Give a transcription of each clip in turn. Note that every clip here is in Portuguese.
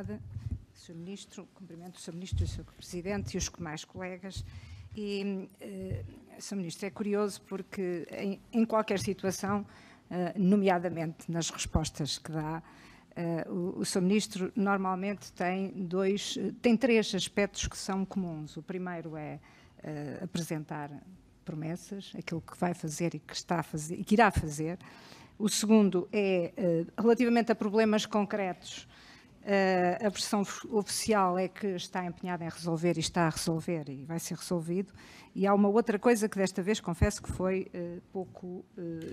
Obrigada, Sr. Ministro. Cumprimento o Sr. Ministro e o Sr. Presidente e os mais colegas. E, uh, Sr. Ministro, é curioso porque em, em qualquer situação, uh, nomeadamente nas respostas que dá, Uh, o, o Sr. Ministro normalmente tem dois, tem três aspectos que são comuns. O primeiro é uh, apresentar promessas, aquilo que vai fazer e que está a fazer, e que irá fazer. O segundo é uh, relativamente a problemas concretos Uh, a versão oficial é que está empenhada em resolver e está a resolver e vai ser resolvido. E há uma outra coisa que desta vez confesso que foi uh, pouco, uh,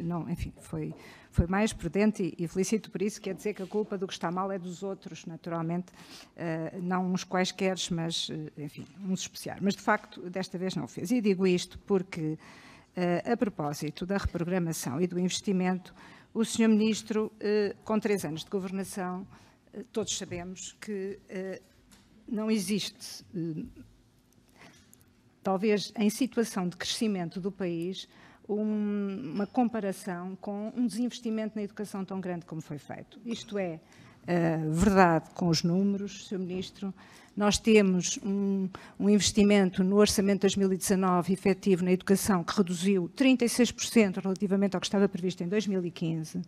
não, enfim, foi, foi mais prudente e, e, felicito por isso, quer é dizer que a culpa do que está mal é dos outros, naturalmente, não uns quaisquer, mas, enfim, uns especiais. Mas de facto, desta vez não o fez. E digo isto porque, a propósito da reprogramação e do investimento, o Sr. Ministro, com três anos de governação, todos sabemos que eh, não existe, eh, talvez em situação de crescimento do país, um, uma comparação com um desinvestimento na educação tão grande como foi feito. Isto é uh, verdade com os números, Sr. Ministro. Nós temos um, um, investimento no orçamento de 2019 efetivo na educação que reduziu 36% relativamente ao que estava previsto em 2015.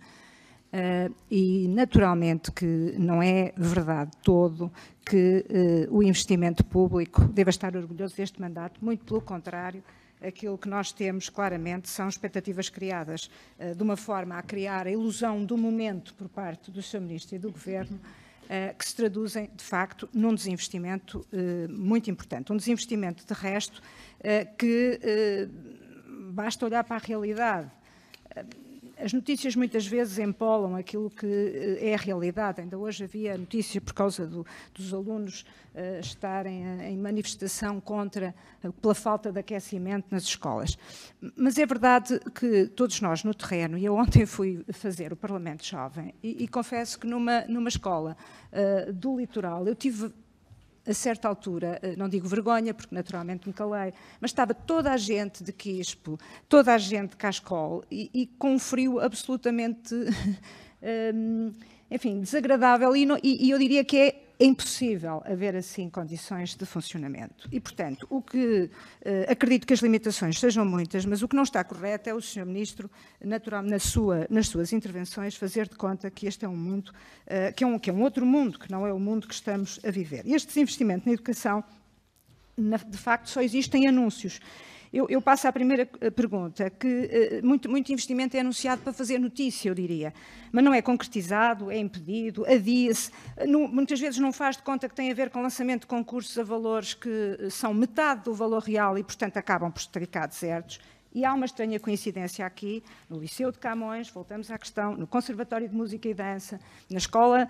Uh, e naturalmente que não é verdade todo que uh, o investimento público deva estar orgulhoso deste mandato, muito pelo contrário, aquilo que nós temos claramente são expectativas criadas uh, de uma forma a criar a ilusão do momento por parte do Sr. Ministro e do Governo, que se traduzem, de facto, num desinvestimento muito importante. Um desinvestimento, de resto, que basta olhar para a realidade as notícias muitas vezes empolam aquilo que eh, é a realidade. Ainda hoje havia notícia por causa do, dos alunos uh, estarem eh, em manifestação contra, uh, pela falta de aquecimento nas escolas. Mas é verdade que todos nós no terreno, e eu ontem fui fazer o Parlamento Jovem, e, e confesso que numa, numa escola uh, do litoral eu tive a certa altura, eh, não digo vergonha, porque naturalmente me calei, mas estava toda a gente de Quispo, toda a gente de Cascol, e, e com um frio absolutamente, um, eh, enfim, desagradável, e, não, e, e eu diria que é é impossível haver assim condições de funcionamento. E, portanto, o que eh, acredito que as limitações sejam muitas, mas o que não está correto é o Sr. Ministro, natural, na sua, nas suas intervenções, fazer de conta que este é um mundo, eh, que é um, que é um outro mundo, que não é o mundo que estamos a viver. Este desinvestimento na educação de facto, só existem anúncios. Eu, eu passo à primeira eh, pergunta, que eh, muito, muito investimento é anunciado para fazer notícia, eu diria, mas não é concretizado, é impedido, adia-se, eh, muitas vezes não faz de conta que tem a ver com lançamento de concursos a valores que são metade do valor real e, portanto, acabam por estricar desertos. E há uma estranha coincidência aqui, no Liceu de Camões, voltamos à questão, no Conservatório de Música e Dança, na Escola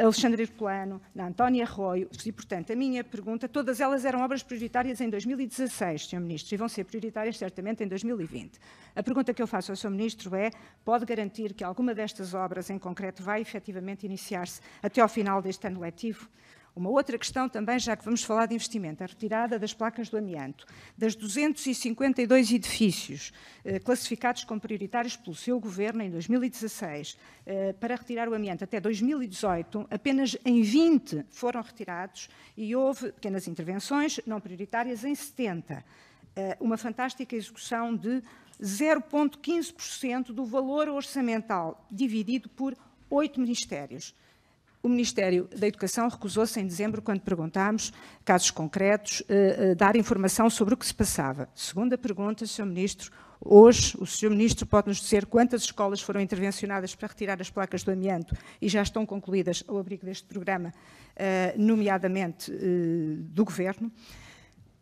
uh, Alexandre Herculano, na Antónia Arroio, e, portanto, a minha pergunta, todas elas eram obras prioritárias em 2016, Sr. Ministro, e vão ser prioritárias certamente em 2020. A pergunta que eu faço ao Sr. Ministro é, pode garantir que alguma destas obras em concreto vai efetivamente iniciar-se até ao final deste ano letivo? Uma outra questão também, já que vamos falar de investimento, a retirada das placas do amianto, das 252 edifícios eh, classificados como prioritários pelo seu governo em 2016 eh, para retirar o amianto até 2018, apenas em 20 foram retirados e houve pequenas intervenções não prioritárias em 70. Eh, uma fantástica execução de 0,15% do valor orçamental, dividido por oito ministérios. O Ministério da Educação recusou-se em dezembro, quando perguntámos casos concretos, eh, eh, dar informação sobre o que se passava. Segunda pergunta, Sr. Ministro, hoje o Sr. Ministro pode-nos dizer quantas escolas foram intervencionadas para retirar as placas do amianto e já estão concluídas ao abrigo deste programa, eh, nomeadamente do Governo.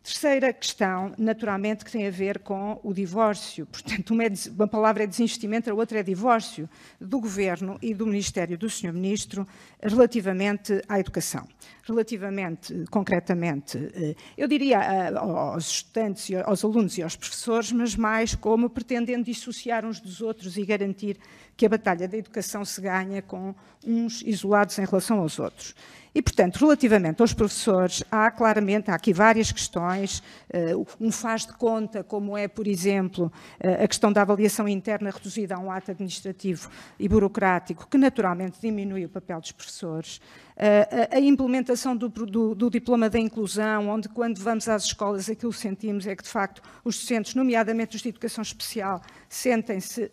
Terceira questão, naturalmente, que tem a ver com o divórcio. Portanto, uma, é, uma palavra é desinvestimento, a outra é divórcio do Governo e do Ministério do Senhor Ministro relativamente à educação. Relativamente, concretamente, eh, eu diria eh, aos estudantes, aos alunos e aos professores, mas mais como pretendendo dissociar uns dos outros e garantir que a batalha da educação se ganha com uns isolados em relação aos outros. E, portanto, relativamente aos professores, há claramente, há aqui várias questões, eh, um faz de conta, como é, por exemplo, eh, a questão da avaliação interna reduzida a um ato administrativo e burocrático, que naturalmente diminui o papel dos professores, eh, a implementação do, do, do diploma da inclusão, onde quando vamos às escolas aquilo que sentimos é que, de facto, os docentes, nomeadamente os de educação especial, sentem-se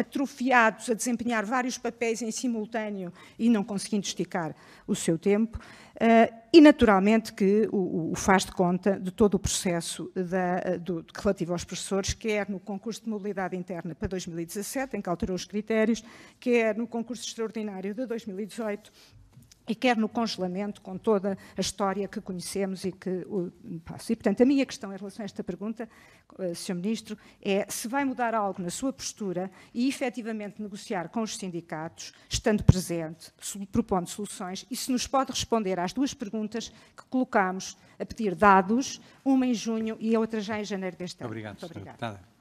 atrofiados a desempenhar vários papéis em simultâneo e não conseguindo esticar o seu tempo. Eh, e, naturalmente, que o, faz de conta de todo o processo da, eh, do, relativo aos professores, quer no concurso de mobilidade interna para 2017, em que alterou os critérios, quer no concurso extraordinário de 2018, e quer no congelamento, com toda a história que conhecemos e que o passa. E, portanto, a minha questão em relação a esta pergunta, eh, Sr. Ministro, é se vai mudar algo na sua postura e efetivamente negociar com os sindicatos, estando presente, propondo soluções, e se nos pode responder às duas perguntas que colocámos a pedir dados, uma em junho e a outra já em janeiro deste ano. Obrigado, Muito obrigada.